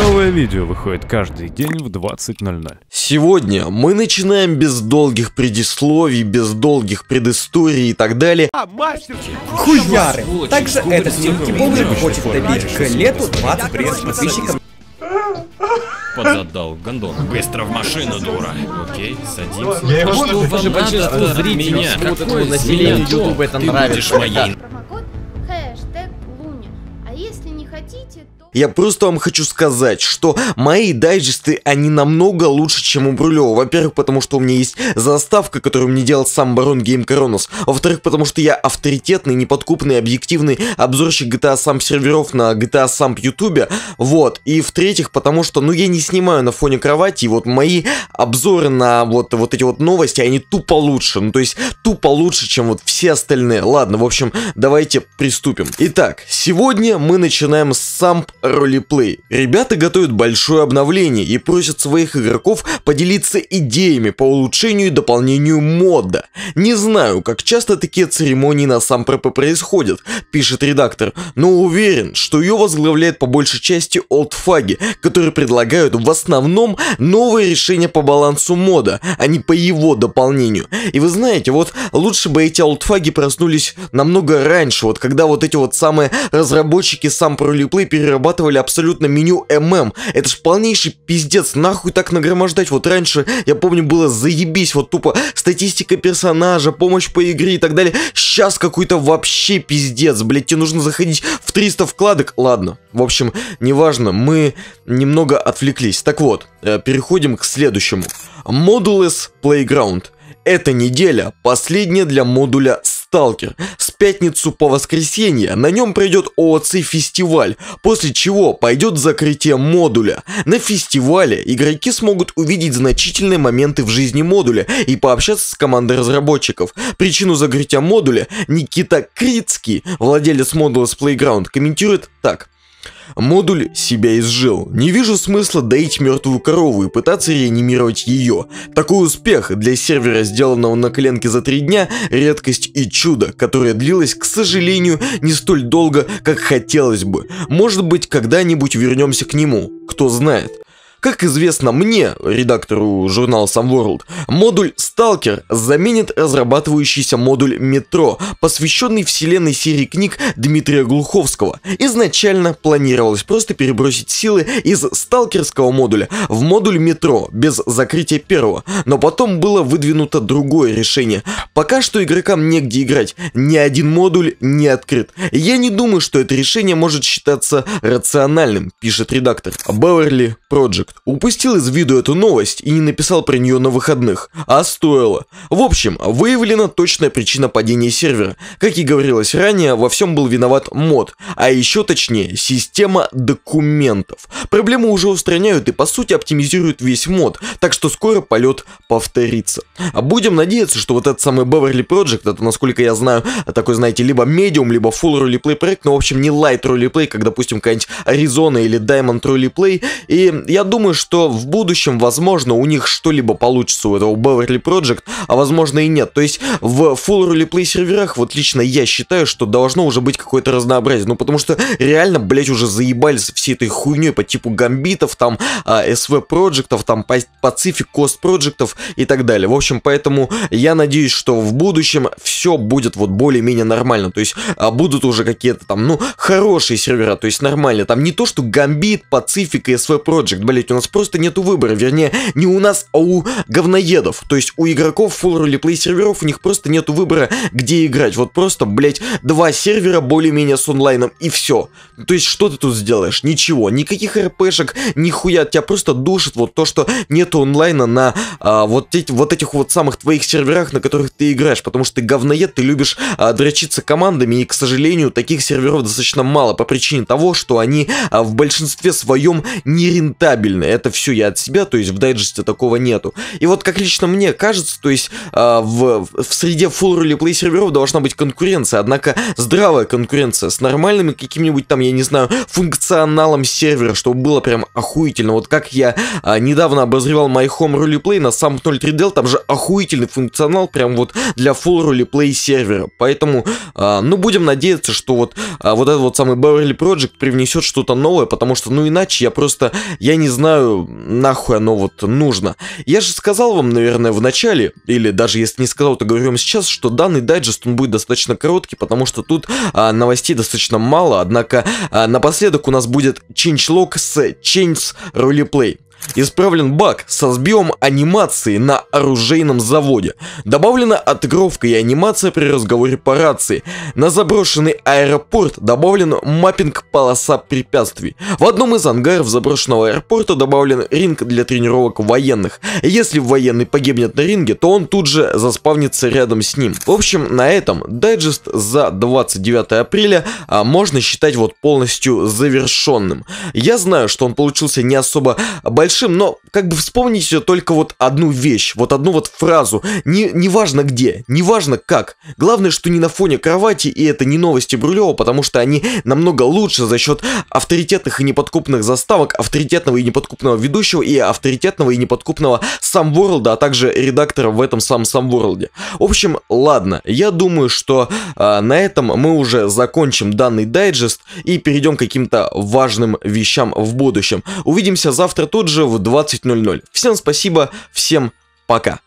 Новое видео выходит каждый день в 20.00. Сегодня мы начинаем без долгих предисловий, без долгих предысторий и так далее. А, мастерки! Хуяры! Также этот снимки бомжик хочет добить к лету 20 пресс подписчикам. Подотдал гондон. Быстро в машину, дура. Окей, садимся. Я его даже почувствовал зрителя. Меня. Какое населению Ютуба это нравится. Ты будешь моей. Я просто вам хочу сказать, что мои дайджесты, они намного лучше, чем у Брулева. Во-первых, потому что у меня есть заставка, которую мне делал сам Барон Гейм Коронос. Во-вторых, потому что я авторитетный, неподкупный, объективный обзорщик GTA сам серверов на GTA сам Ютубе. Вот. И в-третьих, потому что, ну, я не снимаю на фоне кровати, и вот мои обзоры на вот, вот эти вот новости, они тупо лучше. Ну, то есть, тупо лучше, чем вот все остальные. Ладно, в общем, давайте приступим. Итак, сегодня мы начинаем с сам ролеплей. Ребята готовят большое обновление и просят своих игроков поделиться идеями по улучшению и дополнению мода. Не знаю, как часто такие церемонии на сам ПП происходят, пишет редактор, но уверен, что ее возглавляет по большей части олдфаги, которые предлагают в основном новые решения по балансу мода, а не по его дополнению. И вы знаете, вот лучше бы эти олдфаги проснулись намного раньше, вот когда вот эти вот самые разработчики сам пролеплей перерабатывают разрабатывали абсолютно меню ММ. Это ж полнейший пиздец, нахуй так нагромождать. Вот раньше, я помню, было заебись, вот тупо статистика персонажа, помощь по игре и так далее. Сейчас какой-то вообще пиздец, блядь, тебе нужно заходить в 300 вкладок. Ладно, в общем, неважно, мы немного отвлеклись. Так вот, э, переходим к следующему. Modulus Playground. Эта неделя последняя для модуля «Сталкер». С пятницу по воскресенье на нем пройдет ООЦ-фестиваль, после чего пойдет закрытие модуля. На фестивале игроки смогут увидеть значительные моменты в жизни модуля и пообщаться с командой разработчиков. Причину закрытия модуля Никита Крицкий, владелец модуля с Playground, комментирует так – Модуль себя изжил. Не вижу смысла доить мертвую корову и пытаться реанимировать ее. Такой успех для сервера, сделанного на коленке за три дня, редкость и чудо, которое длилось, к сожалению, не столь долго, как хотелось бы. Может быть, когда-нибудь вернемся к нему, кто знает. Как известно мне, редактору журнала Some модуль Stalker заменит разрабатывающийся модуль Метро, посвященный вселенной серии книг Дмитрия Глуховского. Изначально планировалось просто перебросить силы из сталкерского модуля в модуль Метро, без закрытия первого, но потом было выдвинуто другое решение. Пока что игрокам негде играть, ни один модуль не открыт. Я не думаю, что это решение может считаться рациональным, пишет редактор. Беверли Project проект упустил из виду эту новость и не написал про нее на выходных, а стоило. В общем, выявлена точная причина падения сервера. Как и говорилось ранее, во всем был виноват мод, а еще точнее, система документов. Проблему уже устраняют и по сути оптимизируют весь мод, так что скоро полет повторится. А будем надеяться, что вот этот самый Beverly Project, это насколько я знаю, такой, знаете, либо медиум, либо Full Roleplay проект, но в общем не Light Roleplay, как допустим какая-нибудь Arizona или Diamond Roleplay, и я думаю, думаю, что в будущем, возможно, у них что-либо получится у этого Beverly Project, а возможно и нет. То есть в Full Roleplay серверах, вот лично я считаю, что должно уже быть какое-то разнообразие. Ну потому что реально, блять, уже заебались всей этой хуйней по типу гамбитов, там, э, СВ проектов, там, Pacific Cost Projectов и так далее. В общем, поэтому я надеюсь, что в будущем все будет вот более-менее нормально. То есть э, будут уже какие-то там, ну, хорошие сервера, то есть нормально. Там не то, что гамбит, Pacific и СВ Project, блять, у нас просто нету выбора, вернее, не у нас, а у говноедов. То есть у игроков full roleplay серверов у них просто нету выбора, где играть. Вот просто, блять, два сервера более-менее с онлайном и все. То есть что ты тут сделаешь? Ничего, никаких РПшек, нихуя, тебя просто душит вот то, что нету онлайна на а, вот, эти, вот этих вот самых твоих серверах, на которых ты играешь, потому что ты говноед, ты любишь а, дрочиться командами, и, к сожалению, таких серверов достаточно мало по причине того, что они а, в большинстве своем нерентабельны отдельно. Это все я от себя, то есть в дайджесте такого нету. И вот как лично мне кажется, то есть э, в, в среде full ролеплей серверов должна быть конкуренция, однако здравая конкуренция с нормальными каким-нибудь там, я не знаю, функционалом сервера, чтобы было прям охуительно. Вот как я э, недавно обозревал My Home Roleplay на Sump 03 Del, там же охуительный функционал прям вот для full ролеплей сервера. Поэтому, э, ну, будем надеяться, что вот, э, вот этот вот самый Beverly Project привнесет что-то новое, потому что, ну, иначе я просто, я не знаю, знаю, нахуй оно вот нужно. Я же сказал вам, наверное, в начале, или даже если не сказал, то говорю вам сейчас, что данный дайджест, он будет достаточно короткий, потому что тут а, новостей достаточно мало, однако а, напоследок у нас будет Changelog с Change Roleplay. Исправлен баг со сбивом анимации на оружейном заводе. Добавлена отыгровка и анимация при разговоре по рации. На заброшенный аэропорт добавлен маппинг полоса препятствий. В одном из ангаров заброшенного аэропорта добавлен ринг для тренировок военных. Если военный погибнет на ринге, то он тут же заспавнится рядом с ним. В общем, на этом дайджест за 29 апреля а, можно считать вот полностью завершенным. Я знаю, что он получился не особо большим, большим, но как бы вспомните только вот одну вещь, вот одну вот фразу. Не, не важно где, не важно как. Главное, что не на фоне кровати, и это не новости Брулева, потому что они намного лучше за счет авторитетных и неподкупных заставок, авторитетного и неподкупного ведущего и авторитетного и неподкупного сам Ворлда, а также редактора в этом самом сам Ворлде. В общем, ладно, я думаю, что э, на этом мы уже закончим данный дайджест и перейдем к каким-то важным вещам в будущем. Увидимся завтра тут же уже в 20.00. Всем спасибо, всем пока.